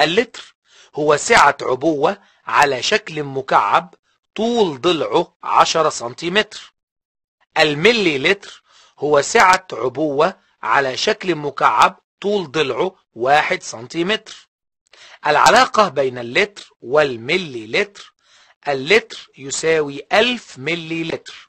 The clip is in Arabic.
اللتر هو سعة عبوة على شكل مكعب طول ضلعه 10 سنتيمتر الملي لتر هو سعة عبوة على شكل مكعب طول ضلعه 1 سنتيمتر العلاقة بين اللتر والملي لتر اللتر يساوي 1000 ملي لتر